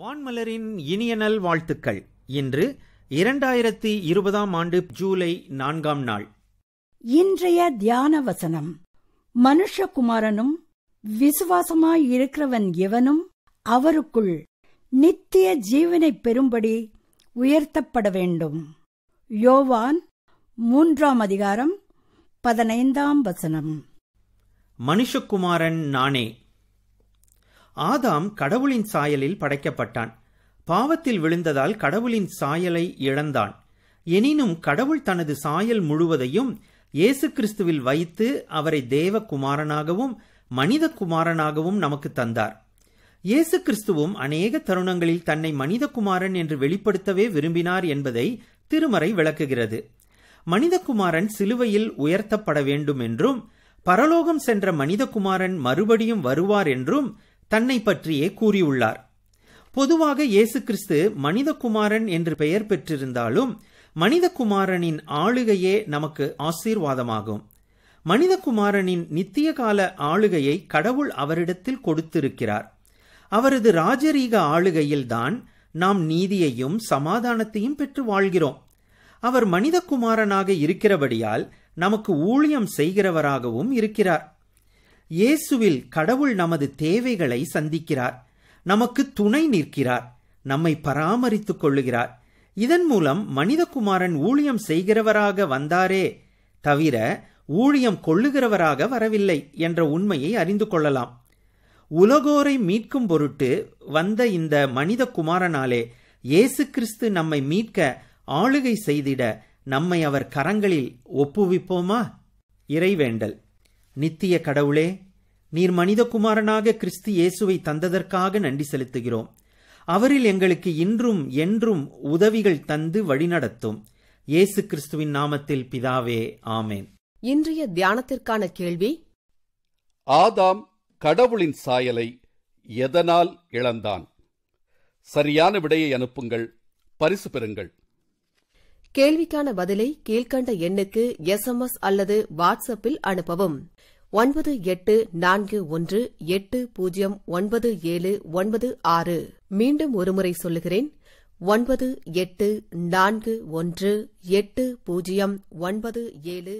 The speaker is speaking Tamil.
வான்மலரின் இனியனல் வாழ்த்துக்கள் இன்று இரண்டாயிரத்தி இருபதாம் ஆண்டு ஜூலை நான்காம் நாள் இன்றைய தியான வசனம் மனுஷகுமாரனும் விசுவாசமாய் இருக்கிறவன் எவனும் அவருக்குள் நித்திய ஜீவனை பெறும்படி உயர்த்தப்பட வேண்டும் யோவான் மூன்றாம் அதிகாரம் பதினைந்தாம் வசனம் மனுஷகுமாரன் நானே ஆதாம் கடவுளின் சாயலில் படைக்கப்பட்டான் பாவத்தில் விழுந்ததால் கடவுளின் சாயலை இழந்தான் எனினும் கடவுள் தனது சாயல் முழுவதையும் இயேசு கிறிஸ்துவில் வைத்து அவரை தேவகுமாரனாகவும் மனித குமாரனாகவும் நமக்கு தந்தார் இயேசு கிறிஸ்துவும் அநேக தருணங்களில் தன்னை மனித குமாரன் என்று வெளிப்படுத்தவே விரும்பினார் என்பதை திருமறை விளக்குகிறது மனிதகுமாரன் சிலுவையில் உயர்த்தப்பட வேண்டும் என்றும் பரலோகம் சென்ற மனிதகுமாரன் மறுபடியும் வருவார் என்றும் தன்னை பற்றியே கூறியுள்ளார் பொதுவாக இயேசு கிறிஸ்து மனிதகுமாரன் என்று பெயர் பெற்றிருந்தாலும் மனிதகுமாரனின் ஆளுகையே நமக்கு ஆசீர்வாதமாகும் மனிதகுமாரனின் நித்திய கால ஆளுகையை கடவுள் அவரிடத்தில் கொடுத்திருக்கிறார் அவரது ராஜரீக ஆளுகையில்தான் நாம் நீதியையும் சமாதானத்தையும் பெற்று வாழ்கிறோம் அவர் மனிதகுமாரனாக இருக்கிறபடியால் நமக்கு ஊழியம் செய்கிறவராகவும் இருக்கிறார் இயேசுவில் கடவுள் நமது தேவைகளை சந்திக்கிறார் நமக்கு துணை நிற்கிறார் நம்மை பராமரித்துக் கொள்ளுகிறார் இதன் மூலம் மனிதகுமாரன் ஊழியம் செய்கிறவராக வந்தாரே தவிர ஊழியம் கொள்ளுகிறவராக வரவில்லை என்ற உண்மையை அறிந்து கொள்ளலாம் உலகோரை மீட்கும் பொருட்டு வந்த இந்த மனித குமாரனாலே இயேசு கிறிஸ்து நம்மை மீட்க ஆளுகை செய்திட நம்மை அவர் கரங்களில் ஒப்புவிப்போமா இறைவேண்டல் நித்திய கடவுளே நீர் மனிதகுமாரனாக கிறிஸ்து இயேசுவை தந்ததற்காக நன்றி செலுத்துகிறோம் அவரில் எங்களுக்கு இன்றும் என்றும் உதவிகள் தந்து வழிநடத்தும் இயேசு கிறிஸ்துவின் நாமத்தில் பிதாவே ஆமேன் இன்றைய தியானத்திற்கான கேள்வி ஆதாம் கடவுளின் சாயலை எதனால் இழந்தான் சரியான விடையை அனுப்புங்கள் பரிசு பெறுங்கள் கேள்விக்கான பதிலை கீழ்கண்ட எண்ணுக்கு எஸ் எம் எஸ் அல்லது வாட்ஸ்அப்பில் அனுப்பவும் ஒன்பது எட்டு நான்கு ஒன்று எட்டு பூஜ்ஜியம் ஒன்பது ஏழு ஒன்பது ஆறு மீண்டும் ஒருமுறை சொல்லுகிறேன் ஒன்பது எட்டு நான்கு ஒன்று எட்டு பூஜ்ஜியம் ஒன்பது ஏழு